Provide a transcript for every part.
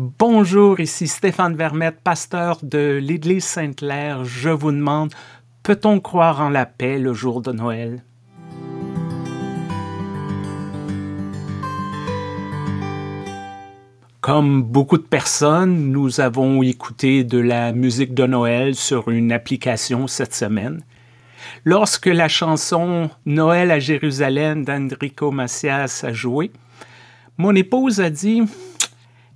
Bonjour, ici Stéphane Vermette, pasteur de l'Église Sainte-Claire. Je vous demande, peut-on croire en la paix le jour de Noël? Comme beaucoup de personnes, nous avons écouté de la musique de Noël sur une application cette semaine. Lorsque la chanson Noël à Jérusalem d'Andrico Macias a joué, mon épouse a dit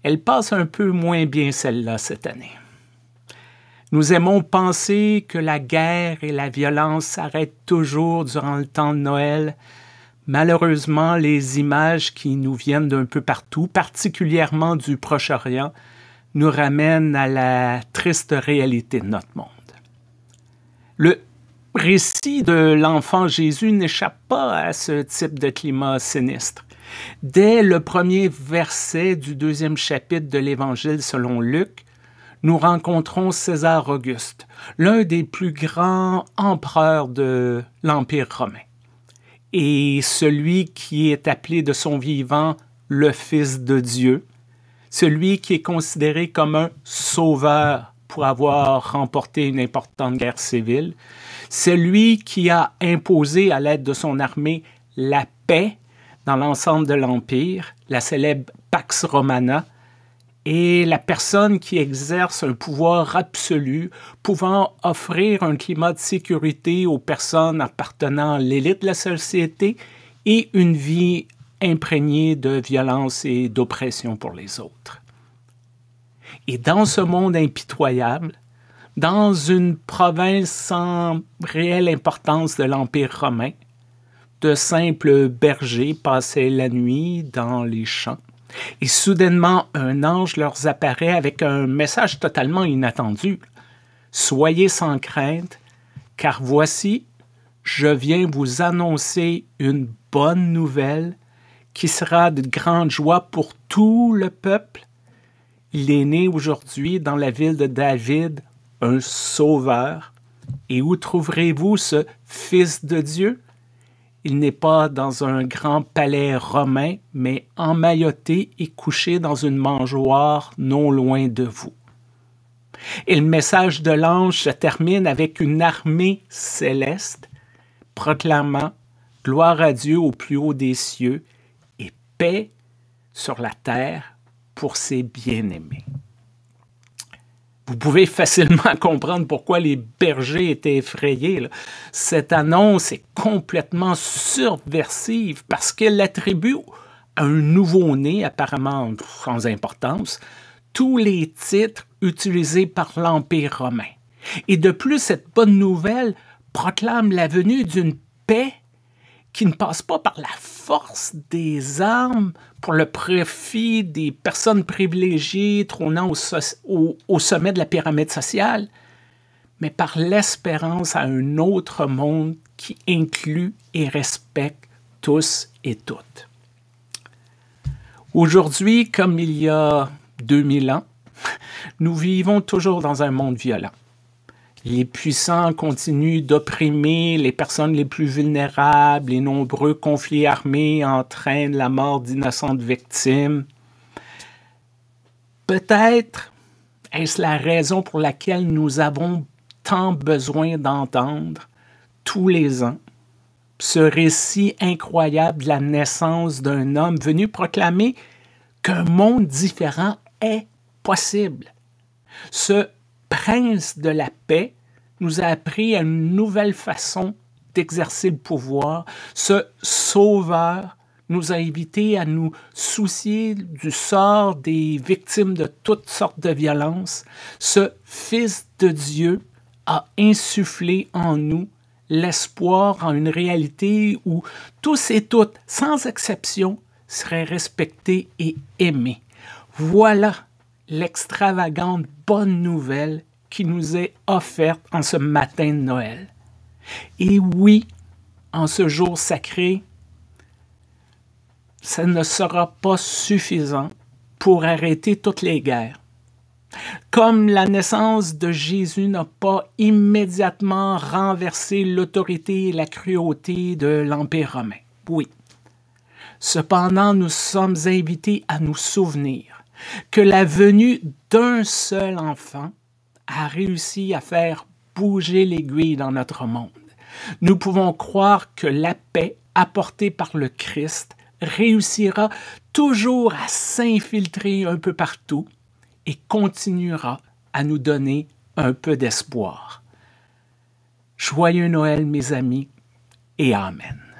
elle passe un peu moins bien celle-là cette année. Nous aimons penser que la guerre et la violence s'arrêtent toujours durant le temps de Noël. Malheureusement, les images qui nous viennent d'un peu partout, particulièrement du Proche-Orient, nous ramènent à la triste réalité de notre monde. Le récit de l'enfant Jésus n'échappe pas à ce type de climat sinistre. Dès le premier verset du deuxième chapitre de l'Évangile selon Luc, nous rencontrons César Auguste, l'un des plus grands empereurs de l'Empire romain, et celui qui est appelé de son vivant le Fils de Dieu, celui qui est considéré comme un sauveur pour avoir remporté une importante guerre civile, celui qui a imposé à l'aide de son armée la paix dans l'ensemble de l'Empire, la célèbre Pax Romana, et la personne qui exerce un pouvoir absolu, pouvant offrir un climat de sécurité aux personnes appartenant à l'élite de la société et une vie imprégnée de violence et d'oppression pour les autres. Et dans ce monde impitoyable, dans une province sans réelle importance de l'Empire romain, de simples bergers passaient la nuit dans les champs. Et soudainement, un ange leur apparaît avec un message totalement inattendu. Soyez sans crainte, car voici, je viens vous annoncer une bonne nouvelle qui sera de grande joie pour tout le peuple. Il est né aujourd'hui dans la ville de David un sauveur. Et où trouverez-vous ce Fils de Dieu? Il n'est pas dans un grand palais romain, mais emmailloté et couché dans une mangeoire non loin de vous. Et le message de l'ange se termine avec une armée céleste proclamant Gloire à Dieu au plus haut des cieux et paix sur la terre pour ses bien-aimés vous pouvez facilement comprendre pourquoi les bergers étaient effrayés. Cette annonce est complètement subversive parce qu'elle attribue à un nouveau-né apparemment sans importance tous les titres utilisés par l'Empire romain. Et de plus, cette bonne nouvelle proclame la venue d'une paix qui ne passe pas par la force des armes pour le profit des personnes privilégiées trônant au, sommet de la pyramide sociale, mais par l'espérance à un autre monde qui inclut et respecte tous et toutes. Aujourd'hui, comme il y a 2000 ans, nous vivons toujours dans un monde violent. Les puissants continuent d'opprimer les personnes les plus vulnérables. Les nombreux conflits armés entraînent la mort d'innocentes victimes. Peut-être est-ce la raison pour laquelle nous avons tant besoin d'entendre tous les ans ce récit incroyable de la naissance d'un homme venu proclamer qu'un monde différent est possible. Ce prince de la paix nous a appris une nouvelle façon d'exercer le pouvoir. Ce sauveur nous a invités à nous soucier du sort des victimes de toutes sortes de violences. Ce Fils de Dieu a insufflé en nous l'espoir en une réalité où tous et toutes, sans exception, seraient respectés et aimés. Voilà l'extravagante bonne nouvelle qui nous est offerte en ce matin de Noël. Et oui, en ce jour sacré, ça ne sera pas suffisant pour arrêter toutes les guerres. Comme la naissance de Jésus n'a pas immédiatement renversé l'autorité et la cruauté de l'Empire romain. Oui. Cependant, nous sommes invités à nous souvenir que la venue d'un seul enfant a réussi à faire bouger l'aiguille dans notre monde. Nous pouvons croire que la paix apportée par le Christ réussira toujours à s'infiltrer un peu partout et continuera à nous donner un peu d'espoir. Joyeux Noël mes amis et Amen.